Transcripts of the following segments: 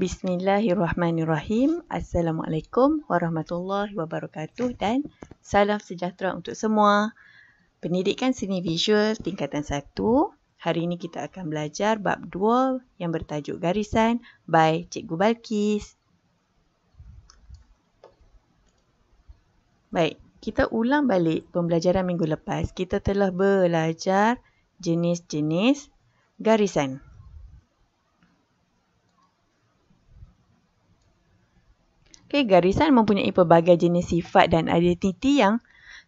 Bismillahirrahmanirrahim. Assalamualaikum warahmatullahi wabarakatuh dan salam sejahtera untuk semua. Pendidikan Seni Visual Tingkatan 1. Hari ini kita akan belajar bab 2 yang bertajuk Garisan by Cikgu Balkis. Baik, kita ulang balik pembelajaran minggu lepas. Kita telah belajar jenis-jenis garisan. Garisan. Okay, garisan mempunyai pelbagai jenis sifat dan identiti yang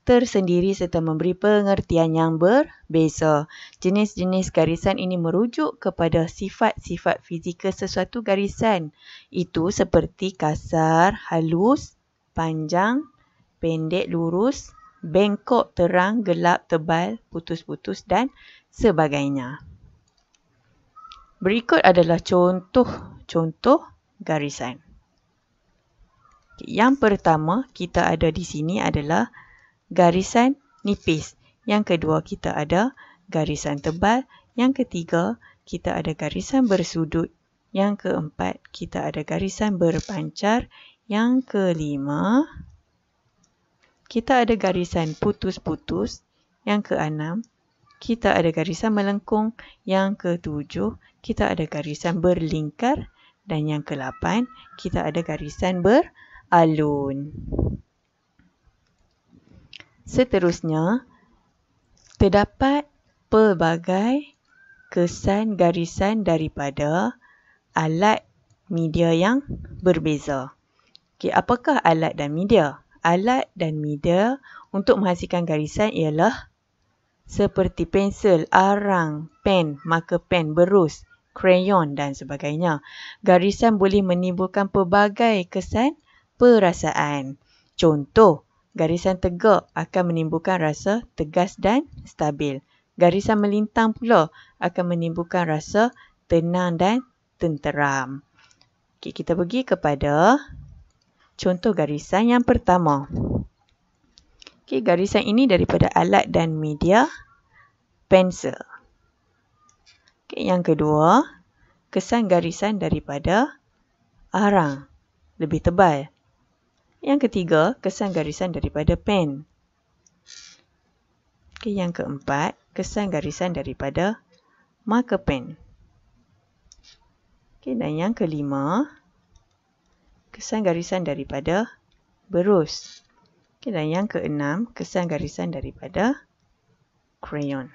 tersendiri serta memberi pengertian yang berbeza. Jenis-jenis garisan ini merujuk kepada sifat-sifat fizikal sesuatu garisan. Itu seperti kasar, halus, panjang, pendek, lurus, bengkok, terang, gelap, tebal, putus-putus dan sebagainya. Berikut adalah contoh-contoh garisan. Okay, yang pertama kita ada di sini adalah garisan nipis. Yang kedua kita ada garisan tebal. Yang ketiga kita ada garisan bersudut. Yang keempat kita ada garisan berpancar. Yang kelima kita ada garisan putus-putus. Yang keenam kita ada garisan melengkung. Yang ketujuh kita ada garisan berlingkar. Dan yang kelapan kita ada garisan berpancar alun. Seterusnya, terdapat pelbagai kesan garisan daripada alat media yang berbeza. Okey, apakah alat dan media? Alat dan media untuk menghasilkan garisan ialah seperti pensel, arang, pen, marker pen, berus, krayon dan sebagainya. Garisan boleh menimbulkan pelbagai kesan perasaan. Contoh, garisan tegak akan menimbulkan rasa tegas dan stabil. Garisan melintang pula akan menimbulkan rasa tenang dan tenteram. Okay, kita pergi kepada contoh garisan yang pertama. Okay, garisan ini daripada alat dan media pensel. Okay, yang kedua, kesan garisan daripada arang lebih tebal yang ketiga, kesan garisan daripada pen. Okay, yang keempat, kesan garisan daripada marker pen. Okay, dan yang kelima, kesan garisan daripada berus. Okay, dan yang keenam, kesan garisan daripada crayon.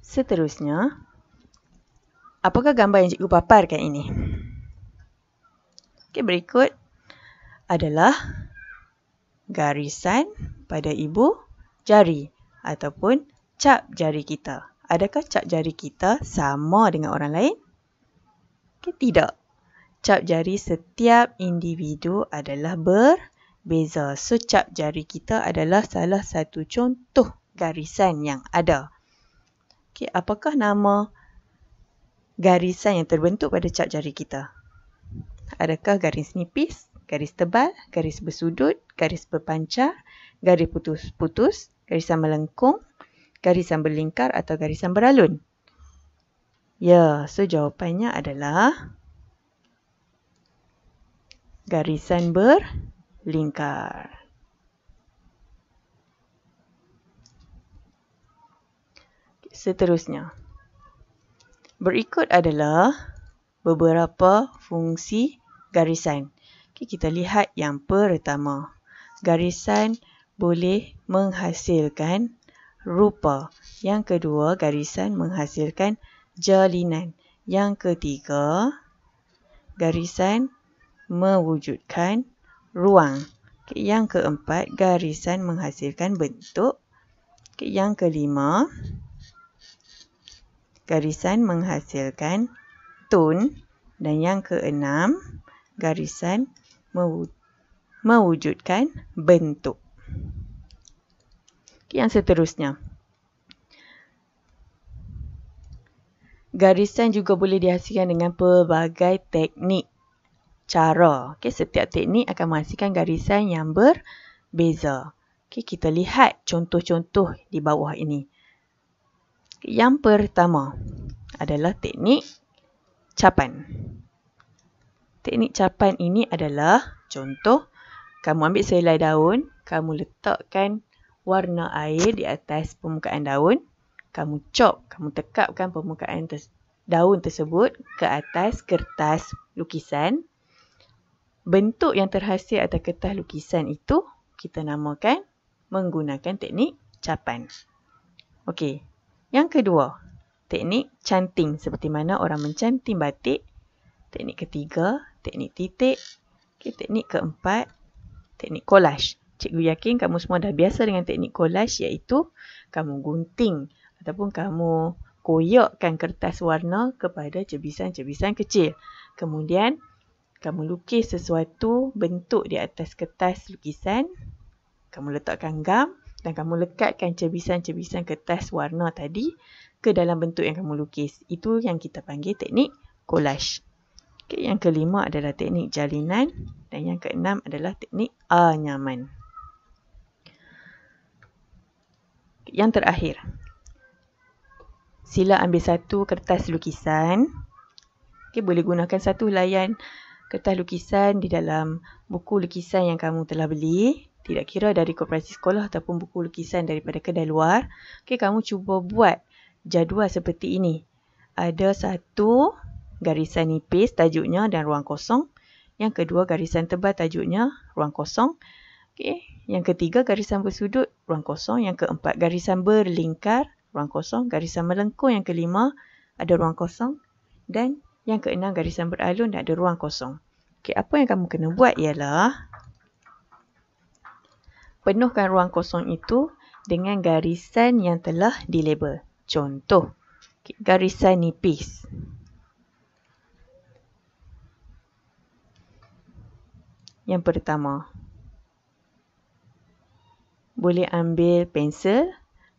Seterusnya, apakah gambar yang cikgu paparkan ini? Okay, berikut adalah garisan pada ibu jari ataupun cap jari kita. Adakah cap jari kita sama dengan orang lain? Okay, tidak. Cap jari setiap individu adalah berbeza. So, cap jari kita adalah salah satu contoh garisan yang ada. Okay, apakah nama garisan yang terbentuk pada cap jari kita? Adakah garis nipis? garis tebal, garis bersudut, garis berpancar, garis putus-putus, garisan melengkung, garisan berlingkar atau garisan beralun? Ya, so jawapannya adalah garisan berlingkar. Seterusnya, berikut adalah beberapa fungsi garisan. Okay, kita lihat yang pertama. Garisan boleh menghasilkan rupa. Yang kedua, garisan menghasilkan jalinan. Yang ketiga, garisan mewujudkan ruang. Okay, yang keempat, garisan menghasilkan bentuk. Okay, yang kelima, garisan menghasilkan tone. Dan yang keenam, garisan mewujudkan bentuk. Okay, yang seterusnya. Garisan juga boleh dihasilkan dengan pelbagai teknik cara. Okay, setiap teknik akan menghasilkan garisan yang berbeza. Okay, kita lihat contoh-contoh di bawah ini. Yang pertama adalah teknik capan teknik capan ini adalah contoh kamu ambil selai daun, kamu letakkan warna air di atas permukaan daun, kamu cop, kamu tekapkan permukaan ter- daun tersebut ke atas kertas lukisan. Bentuk yang terhasil atas kertas lukisan itu kita namakan menggunakan teknik capan. Okey. Yang kedua, teknik canting seperti mana orang mencanting batik. Teknik ketiga, teknik titik. Okay, teknik keempat, teknik collage. Cikgu yakin kamu semua dah biasa dengan teknik collage iaitu kamu gunting ataupun kamu koyakkan kertas warna kepada cebisan-cebisan kecil. Kemudian, kamu lukis sesuatu bentuk di atas kertas lukisan. Kamu letakkan gam dan kamu lekatkan cebisan-cebisan kertas warna tadi ke dalam bentuk yang kamu lukis. Itu yang kita panggil teknik collage. Okay, yang kelima adalah teknik jalinan dan yang keenam adalah teknik anyaman. Yang terakhir, sila ambil satu kertas lukisan. Okay, boleh gunakan satu layan kertas lukisan di dalam buku lukisan yang kamu telah beli. Tidak kira dari koperasi sekolah ataupun buku lukisan daripada kedai luar. Okay, kamu cuba buat jadual seperti ini. Ada satu garisan nipis tajuknya dan ruang kosong. Yang kedua, garisan tebal tajuknya ruang kosong. Okey. Yang ketiga, garisan bersudut ruang kosong. Yang keempat, garisan berlingkar ruang kosong. Garisan melengkung yang kelima ada ruang kosong. Dan yang keenam, garisan beralun ada ruang kosong. Okey, apa yang kamu kena buat ialah penuhkan ruang kosong itu dengan garisan yang telah dilabel. Contoh, garisan nipis. Yang pertama, boleh ambil pensel,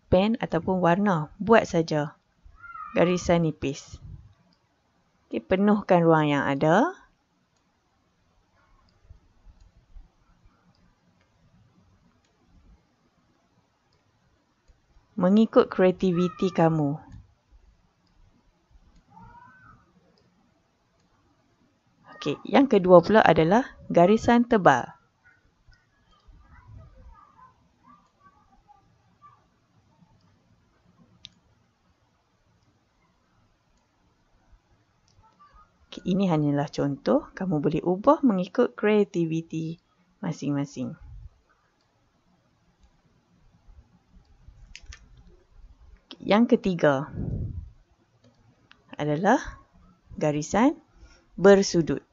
pen ataupun warna. Buat saja garisan nipis. Okay, penuhkan ruang yang ada. Mengikut kreativiti kamu. Okey, yang kedua pula adalah garisan tebal. Okay, ini hanyalah contoh, kamu boleh ubah mengikut kreativiti masing-masing. Yang ketiga adalah garisan bersudut.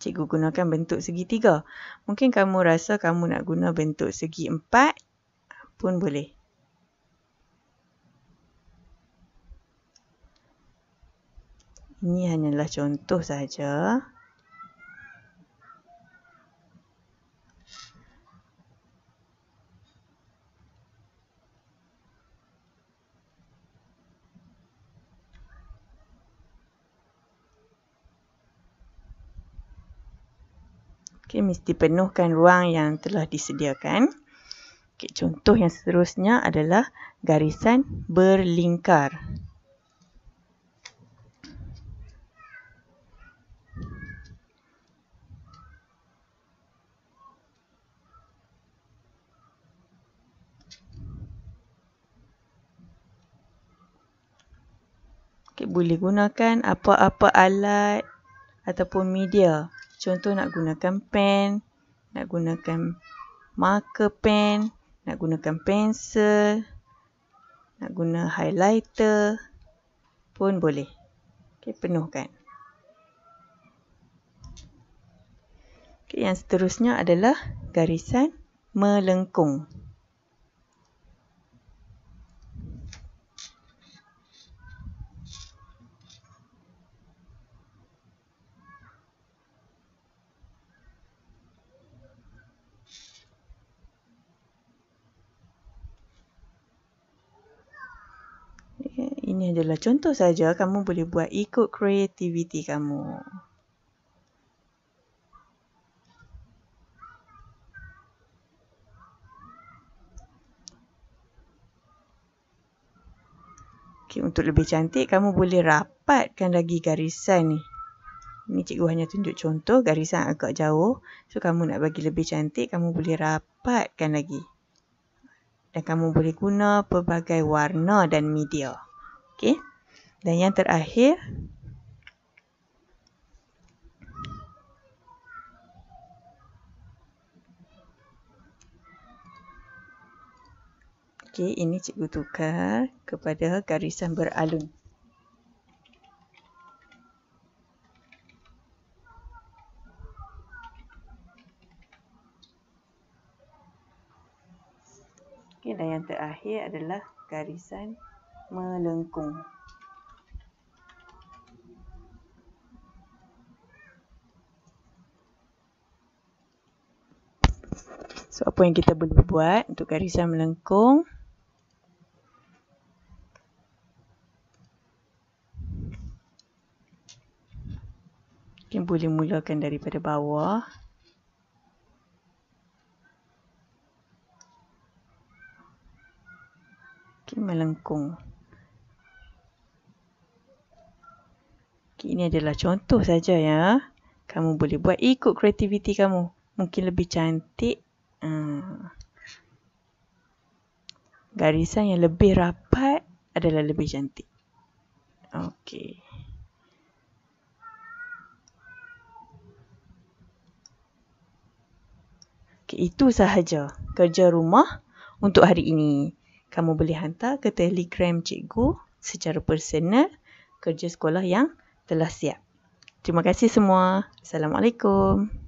cikgu gunakan bentuk segitiga. Mungkin kamu rasa kamu nak guna bentuk segi empat pun boleh. Ini hanyalah contoh saja. Okay, mesti penuhkan ruang yang telah disediakan. Okay, contoh yang seterusnya adalah garisan berlingkar. Okay, boleh gunakan apa-apa alat ataupun media. Contoh nak gunakan pen, nak gunakan marker pen, nak gunakan pensel, nak guna highlighter pun boleh. Okey, penuhkan. Okay yang seterusnya adalah garisan melengkung. ini adalah contoh saja kamu boleh buat ikut kreativiti kamu. Okay, untuk lebih cantik, kamu boleh rapatkan lagi garisan ni. Ini cikgu hanya tunjuk contoh, garisan agak jauh. So, kamu nak bagi lebih cantik, kamu boleh rapatkan lagi. Dan kamu boleh guna pelbagai warna dan media. Okey. Dan yang terakhir Okey, ini cikgu tukar kepada garisan beralun. Okey, dan yang terakhir adalah garisan melengkung. So, apa yang kita boleh buat untuk garisan melengkung? Mungkin boleh mulakan daripada bawah. Okay, melengkung. Melengkung. Ini adalah contoh saja ya. Kamu boleh buat ikut kreativiti kamu. Mungkin lebih cantik. Hmm. Garisan yang lebih rapat adalah lebih cantik. Okey. Okay, itu sahaja kerja rumah untuk hari ini. Kamu boleh hantar ke telegram cikgu secara personal kerja sekolah yang telah siap. Terima kasih semua. Assalamualaikum.